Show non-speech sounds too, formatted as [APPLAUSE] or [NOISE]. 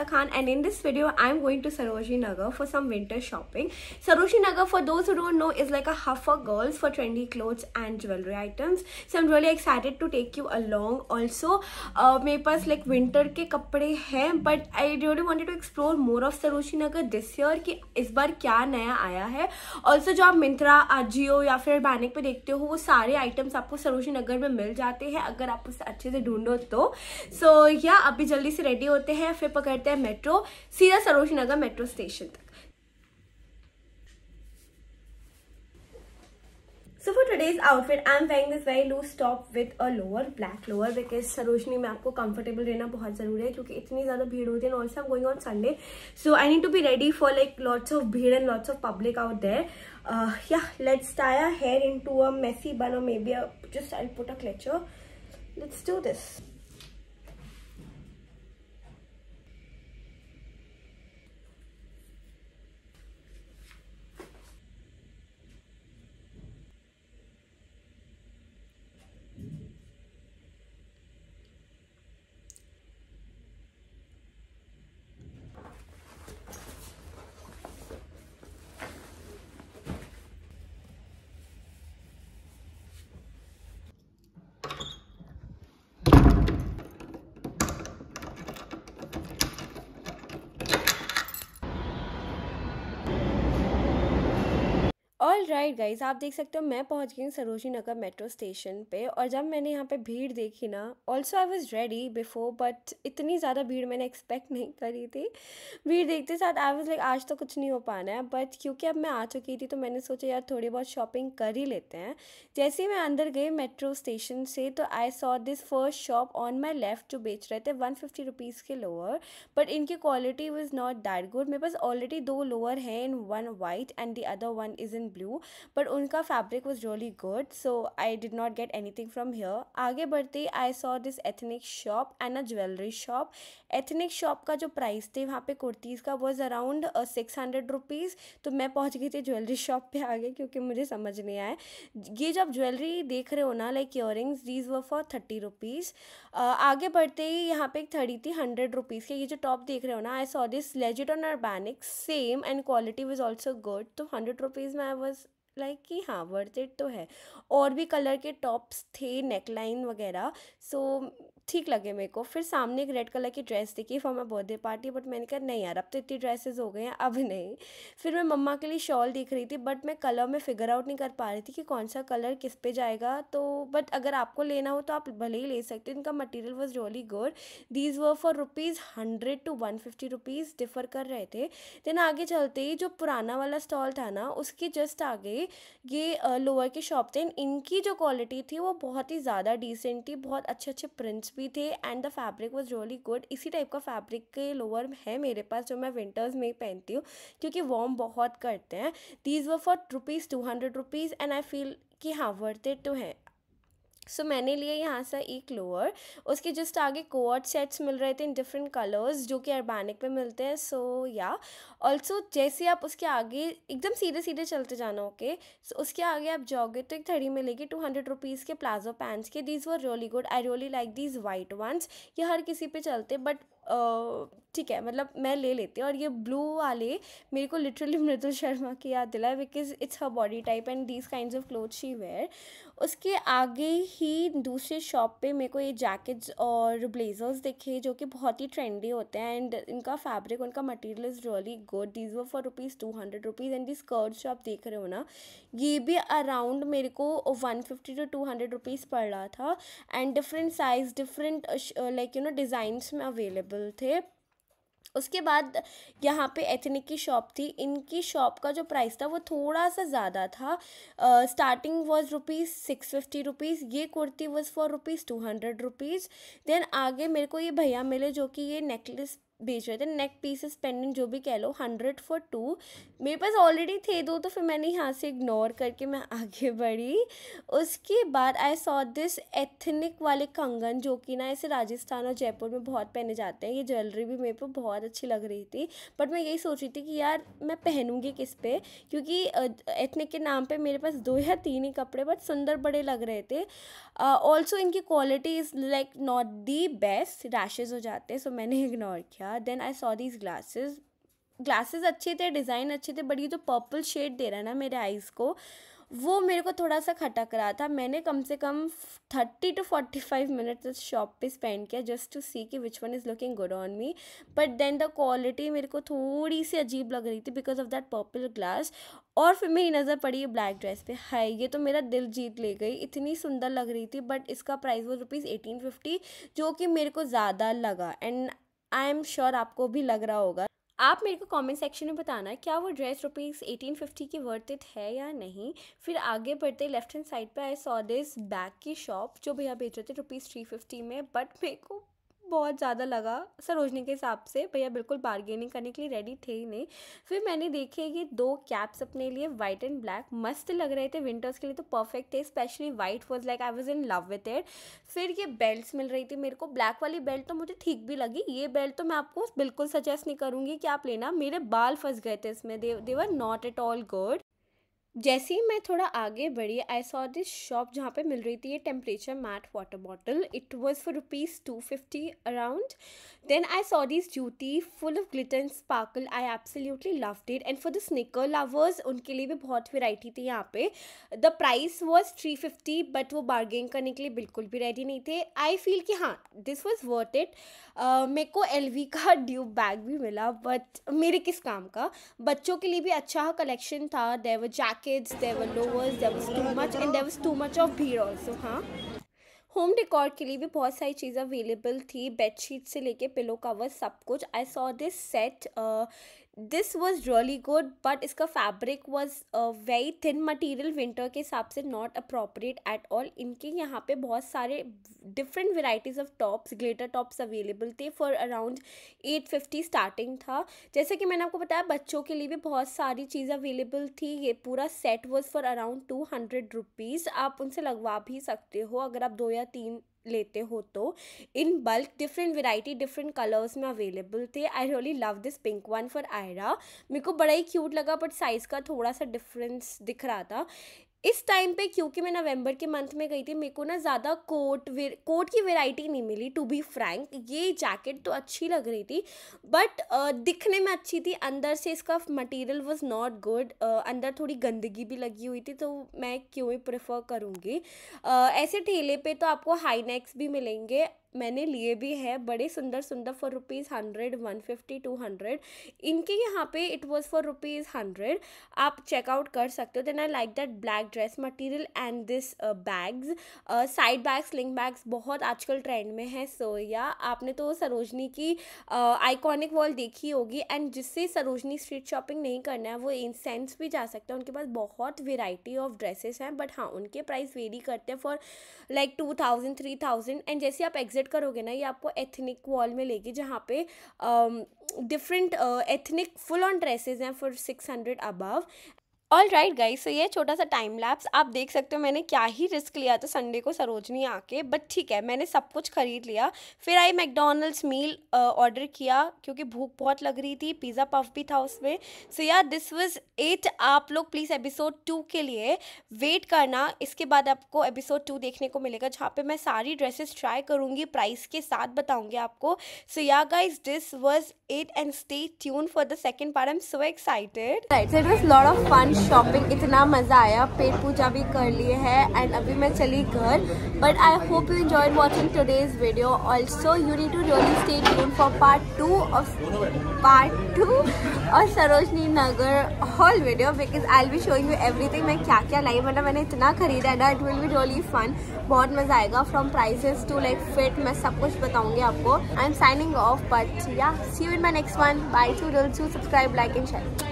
Musa Khan and in this video I'm going to Sarojini Nagar for some winter shopping. Sarojini Nagar for those who don't know is like a hub for girls for trendy clothes and jewelry items. So I'm really excited to take you along. Also uh, मेरे पास like winter ke kapde हैं but I really wanted to explore more of Sarojini Nagar this year ki is bar kya naya aaya hai. Also jo aap Myntra, Ajio ya fir Banik pe dekhte ho wo sare items aapko Sarojini Nagar mein mil जाते hain agar aap use acche se dhoondo to. so, yeah, abhi jaldi se ready hote hain फिर पकड़ते सकते हैं metro सीधा सरोज नगर metro station तक so for today's outfit I am wearing this very loose top with a lower black lower because Sarojini में आपको comfortable रहना बहुत जरूरी है क्योंकि इतनी ज्यादा भीड़ होती है also am going on Sunday so I need to be ready for like lots of भीड़ and lots of public out there या let's tie hair into a messy bun maybe just I put a clutcher let's do this all right guys आप देख सकते हो मैं पहुंच गई हूँ सरोजी नगर मेट्रो स्टेशन पे और जब मैंने यहाँ पे भीड़ देखी ना also I was ready before but इतनी ज़्यादा भीड़ मैंने एक्सपेक्ट नहीं करी थी भीड़ देखते साथ आई वॉज लाइक आज तो कुछ नहीं हो पाना है बट क्योंकि अब मैं आ चुकी थी तो मैंने सोचा यार थोड़ी बहुत शॉपिंग कर ही लेते हैं जैसे ही मैं अंदर गई मेट्रो स्टेशन से तो I saw this first shop on my left जो बेच रहे थे वन फिफ्टी रुपीज़ के लोअर बट इनकी quality was not that good मेरे पास ऑलरेडी दो लोअर हैं in one white and the other one is in but उनका fabric was really good so I did not get anything from here. आगे बढ़ते I saw this ethnic shop and a jewellery shop ethnic shop का जो price थे वहाँ पे कुर्तीज़ का was around six hundred rupees तो मैं पहुँच गई थी ज्वेलरी शॉप पे आगे क्योंकि मुझे समझ नहीं आया ये जब ज्वेलरी देख रहे हो ना like earrings these were for thirty rupees आगे बढ़ते ही यहाँ पे एक थड़ी थी हंड्रेड रुपीज़ के ये जो टॉप देख रहे हो ना I saw this legit on Urbanic same and quality was also good तो हंड्रेड रुपीज़ में आई वॉज लाइक कि हाँ वर्थ इट तो है और भी कलर के टॉप्स थे नेकलाइन वगैरह सो ठीक लगे मेरे को फिर सामने एक रेड कलर की ड्रेस दिखी for my birthday party but मैंने कहा नहीं यार अब तो इतनी ड्रेसेस हो गए हैं अब नहीं फिर मैं मम्मा के लिए शॉल दिख रही थी बट मैं कलर में फिगर आउट नहीं कर पा रही थी कि कौन सा कलर किस पे जाएगा तो बट अगर आपको लेना हो तो आप भले ही ले सकते हो इनका material was really good these were for rupees hundred to one fifty rupees differ कर रहे थे देन आगे चलते ही जो पुराना वाला स्टॉल था ना उसके जस्ट आगे ये लोअर के शॉप थे इनकी जो क्वालिटी थी वो बहुत ही ज़्यादा डिसेंट थी बहुत अच्छे अच्छे प्रिंट्स भी थे and the fabric was really good इसी टाइप का फैब्रिक के लोअर है मेरे पास जो मैं विंटर्स में पहनती हूँ क्योंकि वॉम बहुत करते हैं these were for rupees two hundred rupees and I feel कि हाँ वर्थ इट तो है सो मैंने लिए यहाँ से एक लोअर उसके जस्ट आगे कोअर्ट सेट्स मिल रहे थे इन डिफरेंट कलर्स जो कि अरबानिक में मिलते हैं सो या ऑल्सो जैसे आप उसके आगे एकदम सीधे सीधे चलते जाना ओके सो उसके आगे आप जाओगे तो एक थड़ी मिलेगी टू हंड्रेड रुपीज़ के प्लाजो पैंट्स के these were really good I really like these white ones ये हर किसी पर चलते बट ठीक uh, है मतलब मैं ले लेती हूँ और ये ब्लू वाले मेरे को लिटरली [LAUGHS] मृदुल शर्मा की याद दिलाए because it's her body type and these kind of cloth she wear उसके आगे ही दूसरे शॉप पे मेरे को ये जैकेट्स और ब्लेजर्स दिखे जो कि बहुत ही ट्रेंडी होते हैं एंड इनका फैब्रिक उनका material is really good these were for rupees two hundred rupees and this skirts जो आप देख रहे हो ना ये भी अराउंड मेरे को one fifty to two hundred rupees पड़ रहा था and different size different like you know designs में अवेलेबल थे उसके बाद यहाँ पे एथनिक की शॉप थी इनकी शॉप का जो प्राइस था वो थोड़ा सा ज़्यादा था starting was rupees six fifty rupees ये kurti was for rupees two hundred rupees then आगे मेरे को ये भैया मिले जो कि ये नेकलेस बेच रहे थे नेक पीसेस पेंडेंट जो भी कह लो हंड्रेड फॉर टू मेरे पास ऑलरेडी थे दो तो फिर मैंने यहाँ से इग्नोर करके मैं [LAUGHS] आगे बढ़ी उसके बाद आई सॉ दिस एथनिक वाले कंगन जो कि ना ऐसे राजस्थान और जयपुर में बहुत पहने जाते हैं ये ज्वेलरी भी मेरे पे बहुत अच्छी लग रही थी बट मैं यही सोच रही थी कि यार मैं पहनूँगी किस पे क्योंकि एथनिक के नाम पर मेरे पास दो या तीन ही कपड़े बट सुंदर बड़े लग रहे थे ऑल्सो uh, इनकी quality is like not the best rashes हो जाते हैं सो मैंने इग्नोर [LAUGHS] किया था then I saw these glasses glasses अच्छे थे डिज़ाइन अच्छे थे बट ये जो पर्पल शेड दे रहा है ना मेरे आइज़ को वो मेरे को थोड़ा सा खटक रहा था मैंने कम से कम thirty two forty five minutes उस शॉप पे स्पेंड किया जस्ट टू सी कि which one is looking good on me but then the quality मेरे को थोड़ी सी अजीब लग रही थी because of that purple glass और फिर मेरी नज़र पड़ी ब्लैक ड्रेस पे हाय ये तो मेरा दिल जीत ले गई इतनी सुंदर लग रही थी बट इसका प्राइस वो रुपीज़ एटीन फिफ्टी जो कि मेरे को ज़्यादा लगा एंड आई एम श्योर आपको भी लग रहा होगा आप मेरे को कमेंट सेक्शन में बताना क्या वो ड्रेस रुपीज़ एटीन फिफ्टी की वर्थ इट है या नहीं फिर आगे बढ़ते लेफ्ट हैंड साइड पे आई सॉ दिस बैग की शॉप जो भैया बेच रहे थे रुपीज़ थ्री फिफ्टी में बट मेरे को बहुत ज़्यादा लगा सरोजनी के हिसाब से भैया बिल्कुल बार्गेनिंग करने के लिए रेडी थे ही नहीं फिर मैंने देखे ये दो कैप्स अपने लिए वाइट एंड ब्लैक मस्त लग रहे थे विंटर्स के लिए तो परफेक्ट थे specially white was like I was in love with it फिर ये बेल्ट मिल रही थी मेरे को ब्लैक वाली बेल्ट तो मुझे ठीक भी लगी ये बेल्ट तो मैं आपको बिल्कुल सजेस्ट नहीं करूँगी कि आप लेना मेरे बाल फंस गए थे इसमें they they were not at all good जैसे ही मैं थोड़ा आगे बढ़ी आई सॉ दिस शॉप जहाँ पे मिल रही थी ये temperature matte water bottle it was for rupees two fifty around then I saw this जूती full of glitter and sparkle I absolutely love it and for the sneaker lovers उनके लिए भी बहुत वेराइटी थी यहाँ पे the price was three fifty but वो bargain करने के लिए बिल्कुल भी रेडी नहीं थे आई फील कि हाँ दिस वॉज वर्थ इट मेरे को एल वी का ड्यूब [LAUGHS] बैग भी मिला बट मेरे किस काम का बच्चों के लिए भी अच्छा कलेक्शन था there were jack jackets, there were lowers, there was too much and there was too much of भीड़ ऑल्सो हाँ होम डेकोर के लिए भी बहुत सारी चीज़ अवेलेबल थी बेडशीट से लेके पिलो कवर सब कुछ I saw this set this was really good but इसका fabric was very thin material winter के हिसाब से नॉट अप्रोप्रिएट एट ऑल इनके यहाँ पे बहुत सारे different varieties of tops glitter tops available थे for around eight fifty starting था जैसे कि मैंने आपको बताया बच्चों के लिए भी बहुत सारी चीज़ अवेलेबल थी ये पूरा set was for around two hundred rupees आप उनसे लगवा भी सकते हो अगर आप दो या तीन लेते हो तो in bulk different variety different colours में अवेलेबल थे I really love this pink one for Aira मेरे को बड़ा ही क्यूट लगा बट साइज़ का थोड़ा सा डिफरेंस दिख रहा था इस टाइम पे क्योंकि मैं नवंबर के मंथ में गई थी मेरे को ना ज़्यादा कोट वे कोट की वेराइटी नहीं मिली टू बी फ्रैंक ये जैकेट तो अच्छी लग रही थी बट uh, दिखने में अच्छी थी अंदर से इसका मटेरियल वाज नॉट गुड अंदर थोड़ी गंदगी भी लगी हुई थी तो मैं क्यों ही प्रेफर करूँगी uh, ऐसे ठेले पे तो आपको हाई नेक्स भी मिलेंगे मैंने लिए भी है बड़े सुंदर सुंदर for rupees hundred one fifty two hundred इनके यहाँ पे it was for rupees hundred आप चेकआउट कर सकते हो then I like that black dress material and this bags side bags sling bags बहुत आजकल ट्रेंड में है सो so, या yeah, आपने तो सरोजनी की आइकॉनिक uh, वॉल देखी होगी एंड जिससे सरोजनी स्ट्रीट शॉपिंग नहीं करना है वो इन सेंस भी जा सकते हैं उनके पास बहुत वेराइटी ऑफ ड्रेसेस हैं बट हाँ उनके प्राइस वेरी करते हैं for like two thousand three thousand and जैसे आप एग्जिट विज़िट करोगे ना ये आपको एथनिक वॉल में लेगी जहाँ पे different ethnic full on dresses हैं for six hundred above all right guys so ये छोटा सा टाइम लैप्स आप देख सकते हो मैंने क्या ही रिस्क लिया था संडे को सरोजनी आके बट ठीक है मैंने सब कुछ खरीद लिया फिर आई मैकडोनल्ड्स मील ऑर्डर किया क्योंकि भूख बहुत लग रही थी पिज़्ज़ा पफ भी था उसमें सो या दिस वॉज इट आप लोग प्लीज़ एपिसोड टू के लिए वेट करना इसके बाद आपको एपिसोड टू देखने को मिलेगा जहाँ पर मैं सारी ड्रेसेस ट्राई करूँगी प्राइस के साथ बताऊँगी आपको so yeah guys this was it and stay tune for the second part I am so excited right so it was of fun shopping इतना मज़ा आया पेट पूजा भी कर लिए है एंड अभी मैं चली घर but I hope you enjoy watching today's video also you need to really stay tune for part two part two और Sarojini Nagar haul video because I will be showing you thing मैं क्या क्या लाई मतलब मैंने इतना खरीदा है ना it will be really fun बहुत मज़ा आएगा from prices to like fit मैं सब कुछ बताऊँगी आपको I am signing off but yeah see you in my next one bye to dole to subscribe like and share